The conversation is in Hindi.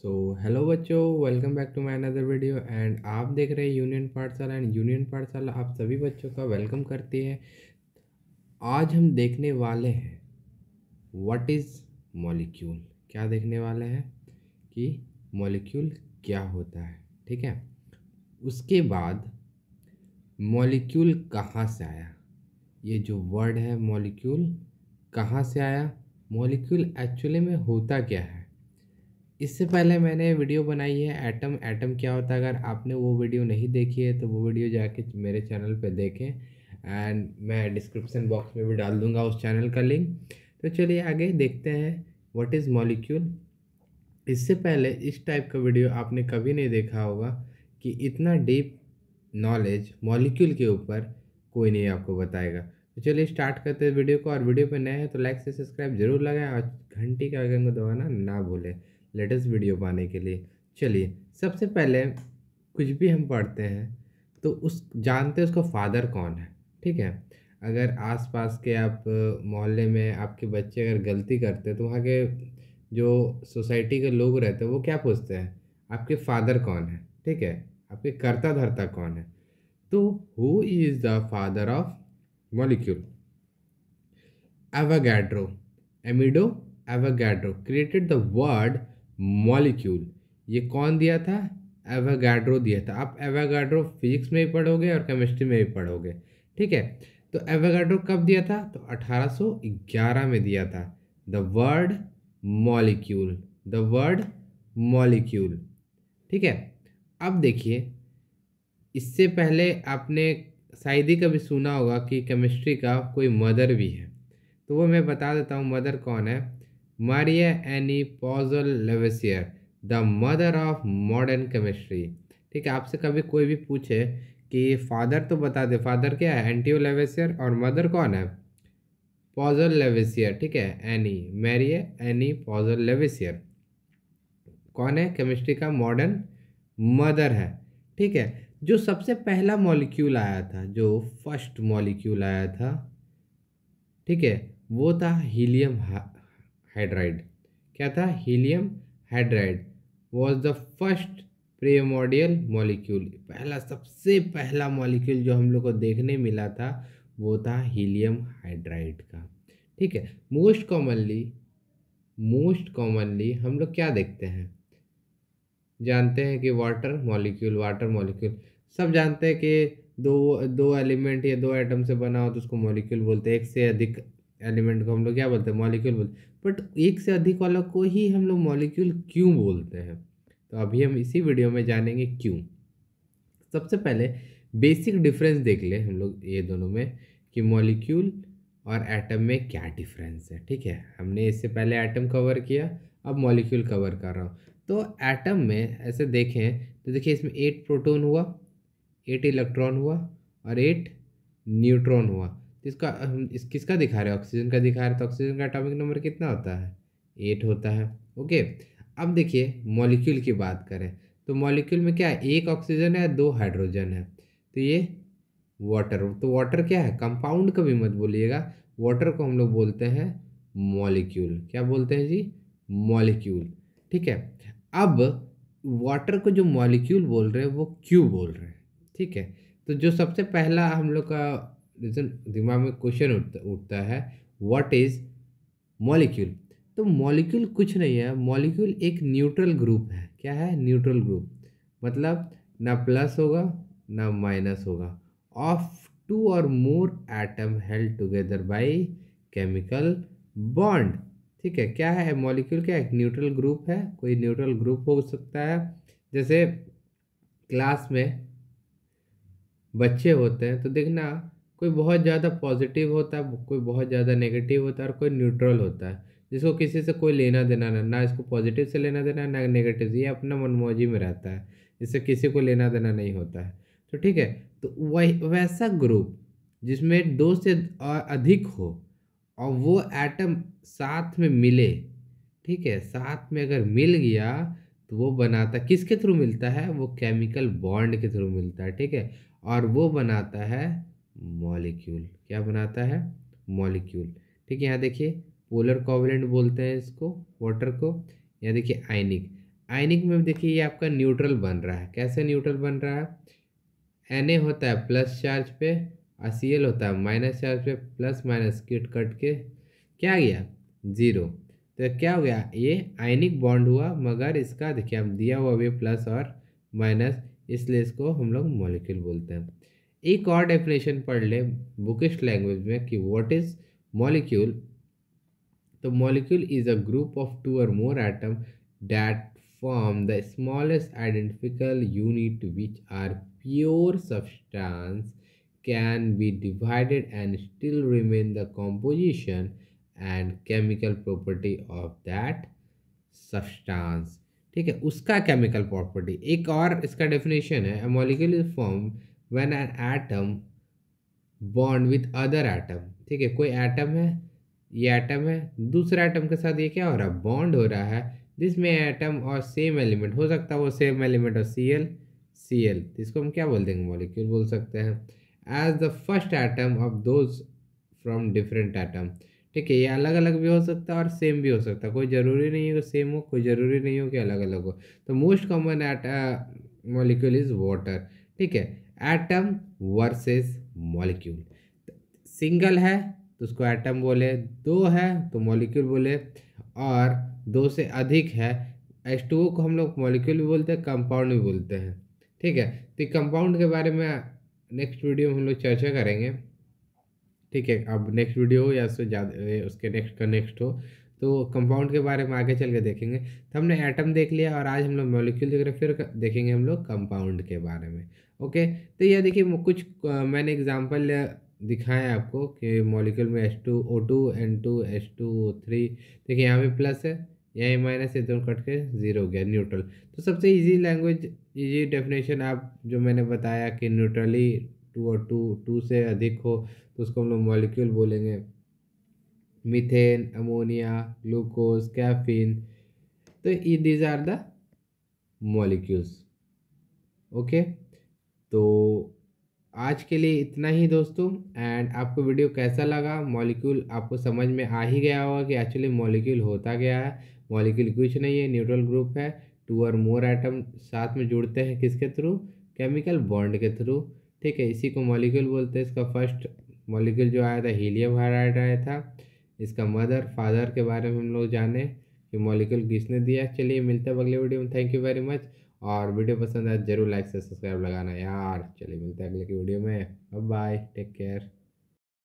सो हेलो बच्चों welcome back to my another video and आप देख रहे हैं यूनियन पाठशाला एंड यूनियन पाठशाला आप सभी बच्चों का वेलकम करती है आज हम देखने वाले हैं व्हाट इज़ मॉलिक्यूल क्या देखने वाले हैं कि मॉलिक्यूल क्या होता है ठीक है उसके बाद मॉलिक्यूल कहाँ से आया ये जो वर्ड है मॉलिक्यूल कहाँ से आया मॉलिक्यूल एक्चुअली में होता क्या है इससे पहले मैंने वीडियो बनाई है एटम एटम क्या होता है अगर आपने वो वीडियो नहीं देखी है तो वो वीडियो जाके मेरे चैनल पे देखें एंड मैं डिस्क्रिप्शन बॉक्स में भी डाल दूंगा उस चैनल का लिंक तो चलिए आगे देखते हैं व्हाट इज़ मॉलिक्यूल इससे पहले इस टाइप का वीडियो आपने कभी नहीं देखा होगा कि इतना डीप नॉलेज मॉलिक्यूल के ऊपर कोई नहीं आपको बताएगा तो चलिए स्टार्ट करते हैं वीडियो को और वीडियो पर नए हैं तो लाइक से सब्सक्राइब जरूर लगाएं और घंटी का आइकन को दबाना ना भूलें लेटेस्ट वीडियो पाने के लिए चलिए सबसे पहले कुछ भी हम पढ़ते हैं तो उस जानते हैं उसका फादर कौन है ठीक है अगर आसपास के आप मोहल्ले में आपके बच्चे अगर गलती करते हैं तो वहाँ के जो सोसाइटी के लोग रहते हैं वो क्या पूछते हैं आपके फादर कौन है ठीक है आपके कर्ता धर्ता कौन है तो who is the father of molecule Avogadro Amedeo Avogadro created the word molecule ये कौन दिया था एवागाड्रो दिया था आप एवागाड्रो फिजिक्स में भी पढ़ोगे और केमिस्ट्री में भी पढ़ोगे ठीक है तो एवागाड्रो कब दिया था तो 1811 में दिया था the word molecule the word molecule ठीक है अब देखिए इससे पहले आपने शायद ही कभी सुना होगा कि केमिस्ट्री का कोई मदर भी है तो वो मैं बता देता हूँ मदर कौन है Maria Annie पॉजल Lavoisier the mother of modern chemistry ठीक है आपसे कभी कोई भी पूछे कि फादर तो बता दे फादर क्या है एंटीओ लेवेसियर और मदर कौन है पॉजल लेवेसियर ठीक है एनी मैरी एनी पॉजल लेवेसियर कौन है केमिस्ट्री का मॉडर्न मदर है ठीक है जो सबसे पहला मॉलिक्यूल आया था जो फर्स्ट मॉलिक्यूल आया था ठीक है वो था हीलियम हाइड्राइड क्या था helium hydride was the first primordial molecule पहला सबसे पहला मॉलिक्यूल जो हम लोग को देखने मिला था वो था हीलियम हाइड्राइड का ठीक है मोस्ट कॉमनली मोस्ट कॉमनली हम लोग क्या देखते हैं जानते हैं कि वाटर मॉलिक्यूल वाटर मॉलिक्यूल सब जानते हैं कि दो दो एलिमेंट या दो एटम से बना हो तो उसको मॉलिक्यूल बोलते हैं एक से अधिक एलिमेंट को हम लोग क्या बोलते हैं मॉलिक्यूल बोलते बट एक से अधिक वाला को ही हम लोग मॉलिक्यूल क्यों बोलते हैं तो अभी हम इसी वीडियो में जानेंगे क्यों सबसे पहले बेसिक डिफरेंस देख ले हम लोग ये दोनों में कि मॉलिक्यूल और एटम में क्या डिफरेंस है ठीक है हमने इससे पहले एटम कवर किया अब मॉलिक्यूल कवर कर रहा हूँ तो एटम में ऐसे देखें तो देखिए इसमें एट प्रोटोन हुआ एट इलेक्ट्रॉन हुआ और एट न्यूट्रॉन हुआ इसका हम इस किसका दिखा रहे हैं ऑक्सीजन का दिखा रहे हैं तो ऑक्सीजन का एटॉमिक नंबर कितना होता है एट होता है ओके अब देखिए मॉलिक्यूल की बात करें तो मॉलिक्यूल में क्या है एक ऑक्सीजन है दो हाइड्रोजन है तो ये वाटर तो वाटर क्या है कंपाउंड कभी मत बोलिएगा वाटर को हम लोग बोलते हैं मॉलिक्यूल क्या बोलते हैं जी मॉलिक्यूल ठीक है अब वाटर को जो मॉलिक्यूल बोल रहे हैं वो क्यू बोल रहे हैं ठीक है तो जो सबसे पहला हम लोग का रिजल्ट दिमाग में क्वेश्चन उठता उठता है व्हाट इज़ मॉलिक्यूल तो मॉलिक्यूल कुछ नहीं है मॉलिक्यूल एक न्यूट्रल ग्रुप है क्या है न्यूट्रल ग्रुप मतलब ना प्लस होगा ना माइनस होगा of two or more atom held together by chemical bond ठीक है क्या है मॉलिक्यूल क्या एक न्यूट्रल ग्रुप है कोई न्यूट्रल ग्रुप हो सकता है जैसे क्लास में बच्चे होते हैं तो देखना कोई बहुत ज़्यादा पॉजिटिव होता है कोई बहुत ज़्यादा नेगेटिव होता है और कोई न्यूट्रल होता है जिसको किसी से कोई लेना देना ना ना इसको पॉजिटिव से लेना देना ना नेगेटिव से ये अपना मनमौजी में रहता है इससे किसी को लेना देना नहीं होता है तो ठीक है तो वही वैसा ग्रुप जिसमें दो से अधिक हो और वो एटम साथ में मिले ठीक है साथ में अगर मिल गया तो वो बनाता किसके थ्रू मिलता है वो केमिकल बॉन्ड के थ्रू मिलता है ठीक है और वो बनाता है मॉलिक्यूल क्या बनाता है मॉलिक्यूल ठीक है यहाँ देखिए पोलर कोवलेंट बोलते हैं इसको वाटर को यहाँ देखिए आइनिक आइनिक में देखिए ये आपका न्यूट्रल बन रहा है कैसे न्यूट्रल बन रहा है एन होता है प्लस चार्ज पे और सी एल होता है माइनस चार्ज पे प्लस माइनस किट कट के क्या आ गया ज़ीरो तो क्या हो गया ये आइनिक बॉन्ड हुआ मगर इसका देखिए हम दिया हुआ भी प्लस और माइनस इसलिए इसको हम लोग मॉलिक्यूल बोलते हैं एक और डेफिनेशन पढ़ लें बुकिस्ट लैंग्वेज में कि व्हाट इज मॉलिक्यूल तो molecule is a group of two or more atom that form the smallest identical unit which are pure substance can be divided and still remain the composition and chemical property of that substance ठीक है उसका केमिकल प्रॉपर्टी एक और इसका डेफिनेशन है molecule is form when an atom bond with other atom ठीक है कोई एटम है ये एटम है दूसरा एटम के साथ ये क्या हो रहा है बॉन्ड हो रहा है जिसमें एटम और सेम एलिमेंट हो सकता है वो सेम एलिमेंट और सी एल सी एल इसको हम क्या बोल देंगे मॉलिक्यूल बोल सकते हैं as the first atom of those from different atom ठीक है ये अलग अलग भी हो सकता है और सेम भी हो सकता है कोई ज़रूरी नहीं हो सेम हो कोई ज़रूरी नहीं हो कि अलग अलग हो तो most common at molecule is water ठीक है एटम वर्सेस मॉलिक्यूल सिंगल है तो उसको एटम बोले दो है तो मॉलिक्यूल बोले और दो से अधिक है एस टू को हम लोग मॉलिक्यूल भी बोलते हैं कंपाउंड भी बोलते हैं ठीक है तो कंपाउंड के बारे में नेक्स्ट वीडियो में हम लोग चर्चा करेंगे ठीक है अब नेक्स्ट वीडियो हो या उससे ज़्यादा उसके नेक्स्ट का नेक्स्ट हो तो कंपाउंड के बारे में आगे चल के देखेंगे तो हमने एटम देख लिया और आज हम लोग मोलिक्यूल देख रहे फिर देखेंगे हम लोग कंपाउंड के बारे में ओके तो यह देखिए कुछ मैंने एग्जाम्पल दिखाएं आपको कि मॉलिक्यूल में S two O two N two S two O three देखिए यहाँ पे प्लस है यहाँ माइनस है दोनों कट के ज़ीरो हो गया न्यूट्रल तो सबसे इजी लैंग्वेज इजी डेफिनेशन आप जो मैंने बताया कि न्यूट्रली टू और टू टू से अधिक हो तो उसको हम लोग मॉलिक्यूल बोलेंगे अमोनिया ग्लूकोज कैफिन तो So these are the molecules okay तो आज के लिए इतना ही दोस्तों एंड आपको वीडियो कैसा लगा मॉलिक्यूल आपको समझ में आ ही गया होगा कि एक्चुअली मॉलिक्यूल होता गया है मॉलिक्यूल कुछ नहीं है न्यूट्रल ग्रुप है टू और मोर एटम साथ में जुड़ते हैं किसके थ्रू केमिकल बॉन्ड के थ्रू ठीक है इसी को मॉलिक्यूल बोलते हैं इसका फर्स्ट मॉलिक्यूल जो आया था हीलियम हाइड्राइड आया था इसका मदर फादर के बारे में हम लोग जाने कि मॉलिक्यूल किसने दिया चलिए मिलते हैं अगले वीडियो में थैंक यू वेरी मच और वीडियो पसंद आए तो जरूर लाइक से सब्सक्राइब लगाना यार चलिए मिलते हैं अगले की वीडियो में अब बाय टेक केयर